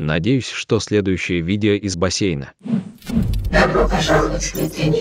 Надеюсь, что следующее видео из бассейна. Добро пожаловать на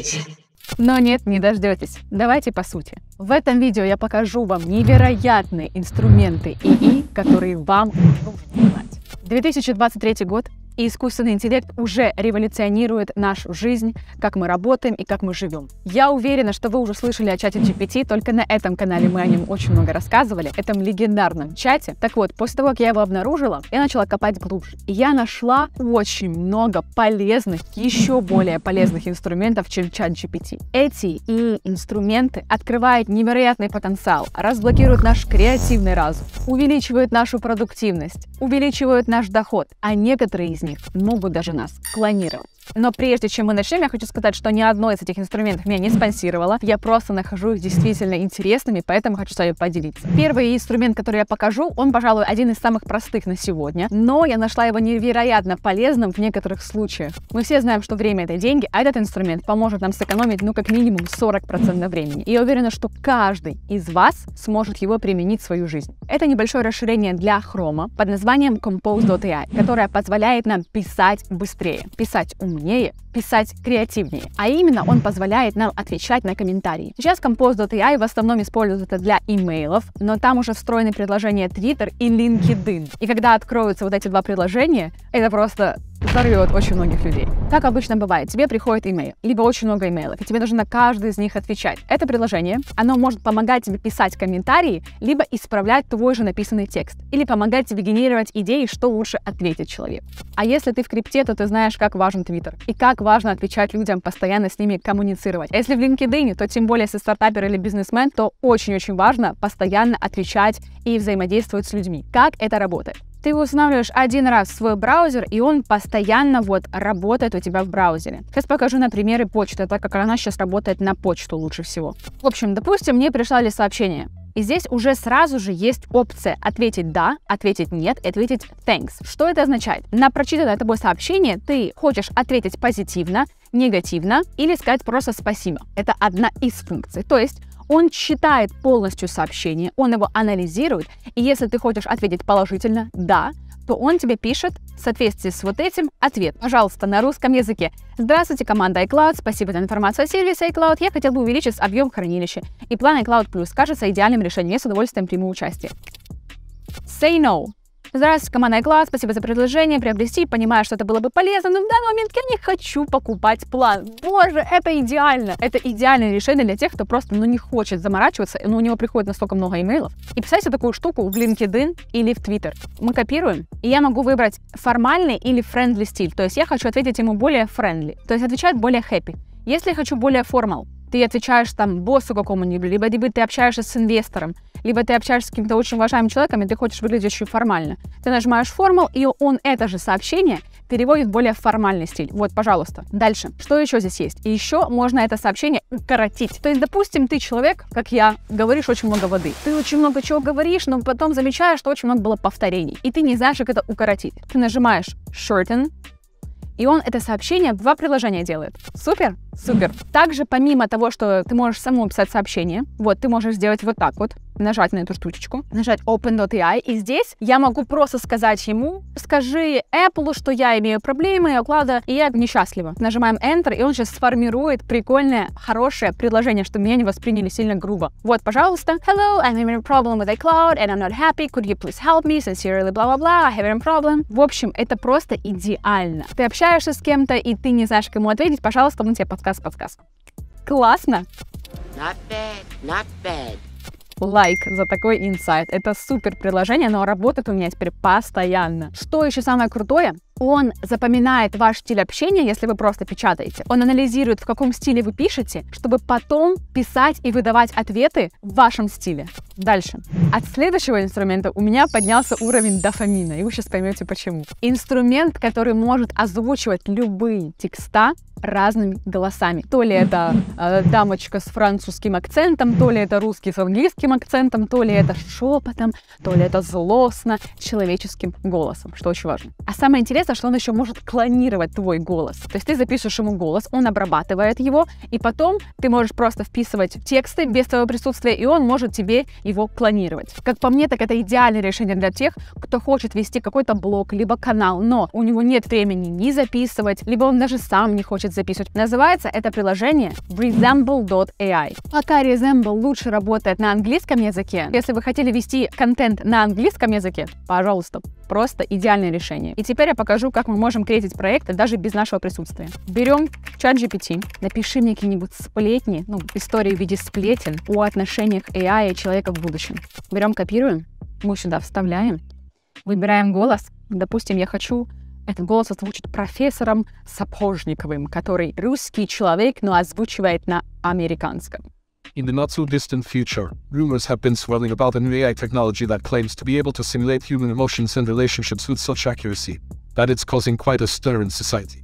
Но нет, не дождетесь. Давайте по сути. В этом видео я покажу вам невероятные инструменты ИИ, которые вам нужно знать. 2023 год и искусственный интеллект уже революционирует нашу жизнь, как мы работаем и как мы живем. Я уверена, что вы уже слышали о чате GPT, только на этом канале мы о нем очень много рассказывали, этом легендарном чате. Так вот, после того, как я его обнаружила, я начала копать глубже. И я нашла очень много полезных, еще более полезных инструментов, чем чат GPT. Эти и инструменты открывают невероятный потенциал, разблокируют наш креативный разум, увеличивают нашу продуктивность, увеличивают наш доход, а некоторые из них них могут даже нас клонировать. Но прежде чем мы начнем, я хочу сказать, что ни одно из этих инструментов меня не спонсировало. Я просто нахожу их действительно интересными, поэтому хочу с вами поделиться. Первый инструмент, который я покажу, он, пожалуй, один из самых простых на сегодня, но я нашла его невероятно полезным в некоторых случаях. Мы все знаем, что время это деньги, а этот инструмент поможет нам сэкономить ну как минимум 40% времени. И я уверена, что каждый из вас сможет его применить в свою жизнь. Это небольшое расширение для Chrome под названием Compose.ai, которое позволяет нам писать быстрее, писать умнее умнее – писать креативнее. А именно, он позволяет нам отвечать на комментарии. Сейчас Compose.ai в основном используют это для имейлов, но там уже встроены приложения Twitter и LinkedIn. И когда откроются вот эти два приложения, это просто взорвет очень многих людей. Как обычно бывает, тебе приходит имейл, либо очень много имейлов, и тебе нужно на каждый из них отвечать. Это приложение, оно может помогать тебе писать комментарии, либо исправлять твой же написанный текст, или помогать тебе генерировать идеи, что лучше ответить человеку. А если ты в крипте, то ты знаешь, как важен Твиттер, и как так важно отвечать людям, постоянно с ними коммуницировать. Если в LinkedIn, то тем более если стартапер или бизнесмен, то очень-очень важно постоянно отвечать и взаимодействовать с людьми. Как это работает? Ты устанавливаешь один раз свой браузер, и он постоянно вот работает у тебя в браузере. Сейчас покажу на примере почты, так как она сейчас работает на почту лучше всего. В общем, допустим, мне пришло ли сообщение. И здесь уже сразу же есть опция ответить «да», ответить «нет», ответить «thanks». Что это означает? На прочитанное тобой сообщение ты хочешь ответить позитивно, негативно или сказать просто «спасибо». Это одна из функций. То есть он читает полностью сообщение, он его анализирует, и если ты хочешь ответить положительно «да», то он тебе пишет в соответствии с вот этим ответ. Пожалуйста, на русском языке. Здравствуйте, команда iCloud. Спасибо за информацию о сервисе iCloud. Я хотел бы увеличить объем хранилища. И план iCloud Plus кажется идеальным решением. Я с удовольствием приму участие. Say no. Здравствуйте, команда iCloud, спасибо за предложение приобрести, понимаю, что это было бы полезно, но в данный момент я не хочу покупать план. Боже, это идеально! Это идеальное решение для тех, кто просто, ну, не хочет заморачиваться, но ну, у него приходит настолько много имейлов. И писайте такую штуку в LinkedIn или в Twitter. Мы копируем, и я могу выбрать формальный или friendly стиль, то есть я хочу ответить ему более friendly, то есть отвечать более happy. Если я хочу более formal, ты отвечаешь там боссу какому-нибудь, либо ты общаешься с инвестором, либо ты общаешься с каким-то очень уважаемым человеком, и ты хочешь выглядеть очень формально. Ты нажимаешь формал, и он это же сообщение переводит в более формальный стиль. Вот, пожалуйста. Дальше. Что еще здесь есть? И еще можно это сообщение укоротить. То есть, допустим, ты человек, как я, говоришь очень много воды. Ты очень много чего говоришь, но потом замечаешь, что очень много было повторений. И ты не знаешь, как это укоротить. Ты нажимаешь shorten, и он это сообщение в два приложения делает. Супер? Супер. Также помимо того, что ты можешь самому писать сообщение, вот, ты можешь сделать вот так вот, нажать на эту штучечку, нажать open.ai, и здесь я могу просто сказать ему, скажи Apple, что я имею проблемы, оклада, и я несчастлива. Нажимаем Enter, и он сейчас сформирует прикольное, хорошее предложение, чтобы меня не восприняли сильно грубо. Вот, пожалуйста, hello, I'm having a problem with iCloud, and I'm not happy, could you please help me, sincerely, Blah blah blah. I have a problem. В общем, это просто идеально. Ты общаешься общаешься с кем-то, и ты не знаешь, кому ответить, пожалуйста, мы тебе подкаст-подсказку. Классно! Not bad, not bad лайк за такой инсайт. Это супер приложение, но работает у меня теперь постоянно. Что еще самое крутое? Он запоминает ваш стиль общения, если вы просто печатаете. Он анализирует, в каком стиле вы пишете, чтобы потом писать и выдавать ответы в вашем стиле. Дальше. От следующего инструмента у меня поднялся уровень дофамина, и вы сейчас поймете почему. Инструмент, который может озвучивать любые текста, разными голосами. То ли это э, дамочка с французским акцентом, то ли это русский с английским акцентом, то ли это шепотом, то ли это злостно человеческим голосом, что очень важно. А самое интересное, что он еще может клонировать твой голос. То есть ты запишешь ему голос, он обрабатывает его, и потом ты можешь просто вписывать тексты без твоего присутствия, и он может тебе его клонировать. Как по мне, так это идеальное решение для тех, кто хочет вести какой-то блог, либо канал, но у него нет времени ни записывать, либо он даже сам не хочет научит записывать. Называется это приложение Resemble.ai. Пока Resemble лучше работает на английском языке, если вы хотели вести контент на английском языке, пожалуйста, просто идеальное решение. И теперь я покажу, как мы можем креатить проекты даже без нашего присутствия. Берем чат GPT, напиши мне какие-нибудь сплетни, ну, истории в виде сплетен о отношениях AI и человека в будущем. Берем, копируем, мы сюда вставляем, выбираем голос. Допустим, я хочу этот голос озвучит профессором Сапожниковым, который русский человек, но озвучивает на американском. In the not too distant future, rumors have been swirling about an AI technology that claims to be able to simulate human emotions and relationships with such accuracy that it's causing quite a stir in society.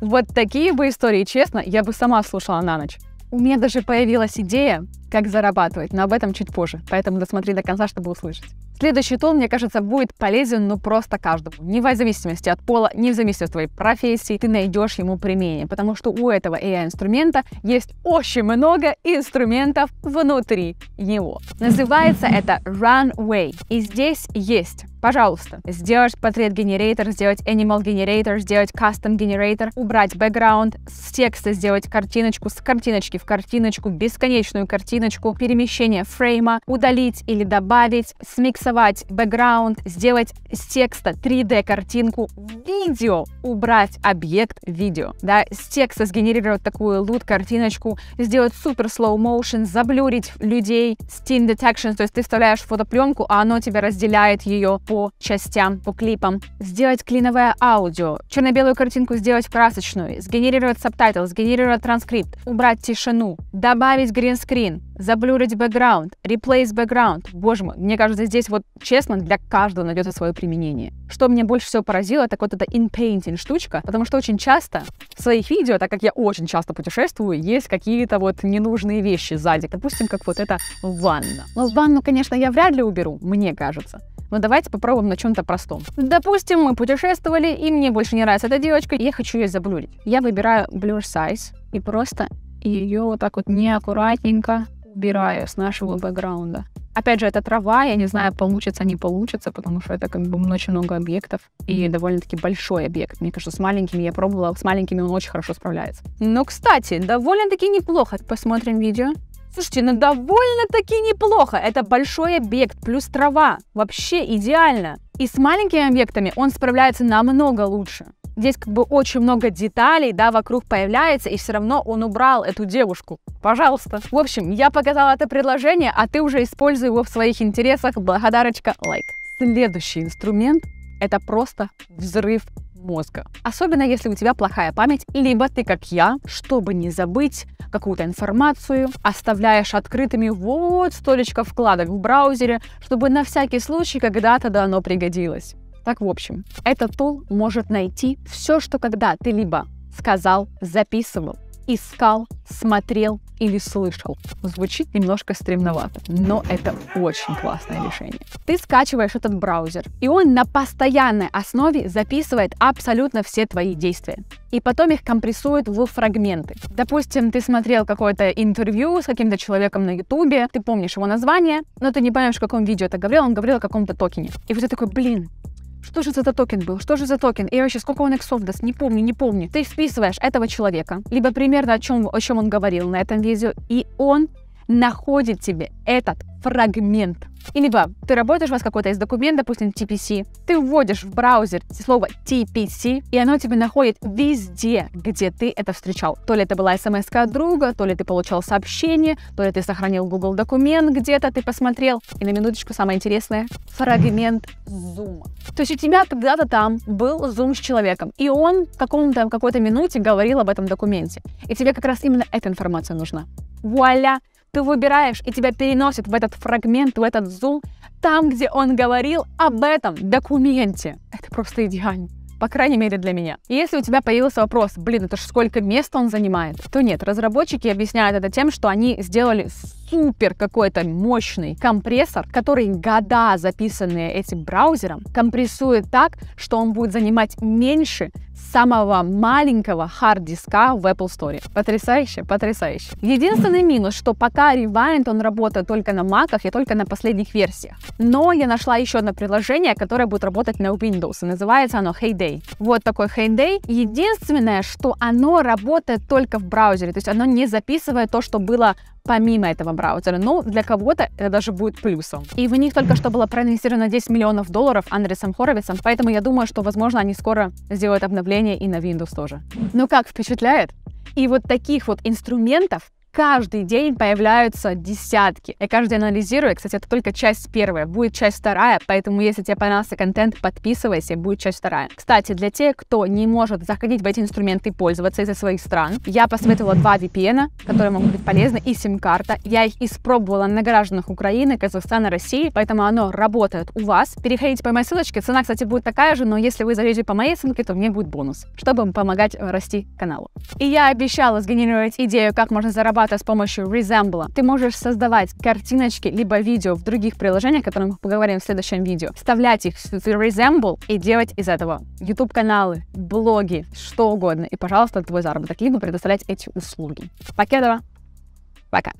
Вот такие бы истории, честно, я бы сама слушала на ночь. У меня даже появилась идея, как зарабатывать, но об этом чуть позже, поэтому досмотри до конца, чтобы услышать. Следующий тул, мне кажется, будет полезен, ну, просто каждому. Не в зависимости от пола, не в зависимости от твоей профессии, ты найдешь ему применение, потому что у этого AI-инструмента есть очень много инструментов внутри него. Называется это Runway, и здесь есть пожалуйста, сделать портрет генератор, сделать animal generator, сделать custom generator, убрать background с текста сделать картиночку, с картиночки в картиночку, бесконечную картиночку, перемещение фрейма, удалить или добавить, смиксовать background, сделать с текста 3D картинку, видео, убрать объект видео, да, с текста сгенерировать такую лут картиночку, сделать супер слоу motion, заблюрить людей, steam detection, то есть ты вставляешь фотопленку, а оно тебя разделяет ее по частям, по клипам, сделать клиновое аудио, черно-белую картинку сделать красочную, сгенерировать субтайтл, сгенерировать транскрипт, убрать тишину, добавить гринскрин, заблюрить бэкграунд, replace бэкграунд. Боже мой, мне кажется, здесь вот честно для каждого найдется свое применение. Что меня больше всего поразило, так вот эта inpainting штучка, потому что очень часто в своих видео, так как я очень часто путешествую, есть какие-то вот ненужные вещи сзади. Допустим, как вот эта ванна. Но ванну, конечно, я вряд ли уберу, мне кажется. Но ну, давайте попробуем на чем-то простом. Допустим, мы путешествовали, и мне больше не нравится эта девочка, и я хочу ее заблюрить. Я выбираю blur size и просто ее вот так вот неаккуратненько убираю с нашего бэкграунда. Опять же, это трава, я не знаю, получится, не получится, потому что это как бы очень много объектов и довольно-таки большой объект. Мне кажется, с маленькими я пробовала, с маленькими он очень хорошо справляется. Но, кстати, довольно-таки неплохо. Посмотрим видео. Слушайте, ну довольно-таки неплохо. Это большой объект плюс трава. Вообще идеально. И с маленькими объектами он справляется намного лучше. Здесь как бы очень много деталей, да, вокруг появляется, и все равно он убрал эту девушку. Пожалуйста. В общем, я показала это предложение, а ты уже используй его в своих интересах. Благодарочка, лайк. Следующий инструмент – это просто взрыв мозга. Особенно если у тебя плохая память, либо ты, как я, чтобы не забыть какую-то информацию, оставляешь открытыми вот столечко вкладок в браузере, чтобы на всякий случай когда-то да оно пригодилось. Так, в общем, этот тул может найти все, что когда ты либо сказал, записывал, искал, смотрел или слышал. Звучит немножко стремновато, но это очень классное решение. Ты скачиваешь этот браузер, и он на постоянной основе записывает абсолютно все твои действия. И потом их компрессует в фрагменты. Допустим, ты смотрел какое-то интервью с каким-то человеком на ютубе, ты помнишь его название, но ты не понимаешь, в каком видео это говорил, он говорил о каком-то токене. И вот ты такой, блин, что же за токен был? Что же за токен? И вообще, сколько он иксов даст? Не помню, не помню. Ты вписываешь этого человека, либо примерно о чем, о чем он говорил на этом видео, и он находит тебе этот фрагмент или два. ты работаешь, у вас какой-то из документ, допустим, TPC, ты вводишь в браузер слово TPC, и оно тебе находит везде, где ты это встречал. То ли это была смс от друга, то ли ты получал сообщение, то ли ты сохранил Google документ где-то, ты посмотрел. И на минуточку самое интересное — фрагмент Zoom. То есть у тебя когда-то там был Zoom с человеком, и он в каком-то какой-то минуте говорил об этом документе. И тебе как раз именно эта информация нужна. Вуаля! ты выбираешь, и тебя переносит в этот фрагмент, в этот зум, там, где он говорил об этом документе. Это просто идеально. По крайней мере, для меня. И если у тебя появился вопрос, блин, это ж сколько места он занимает, то нет, разработчики объясняют это тем, что они сделали супер какой-то мощный компрессор, который года записанные этим браузером компрессует так, что он будет занимать меньше самого маленького хард-диска в Apple Store. Потрясающе, потрясающе. Единственный минус, что пока Rewind, он работает только на Macах и только на последних версиях. Но я нашла еще одно приложение, которое будет работать на Windows, и называется оно Heyday. Вот такой Heyday. Единственное, что оно работает только в браузере, то есть оно не записывает то, что было помимо этого браузера. Ну, для кого-то это даже будет плюсом. И в них только что было проинвестировано 10 миллионов долларов Андресом Хоровицем, поэтому я думаю, что, возможно, они скоро сделают обновление и на Windows тоже. Ну как, впечатляет? И вот таких вот инструментов каждый день появляются десятки. Я каждый анализирую. Кстати, это только часть первая. Будет часть вторая, поэтому если тебе понравился контент, подписывайся, будет часть вторая. Кстати, для тех, кто не может заходить в эти инструменты и пользоваться из-за своих стран, я посоветовала два VPN, которые могут быть полезны, и сим-карта. Я их испробовала на гражданах Украины, Казахстана, России, поэтому оно работает у вас. Переходите по моей ссылочке. Цена, кстати, будет такая же, но если вы залезете по моей ссылке, то мне будет бонус, чтобы помогать э, расти каналу. И я обещала сгенерировать идею, как можно зарабатывать охвата с помощью Resemble. Ты можешь создавать картиночки либо видео в других приложениях, о которых мы поговорим в следующем видео, вставлять их в Resemble и делать из этого YouTube-каналы, блоги, что угодно. И, пожалуйста, твой заработок либо предоставлять эти услуги. Покедова! Пока!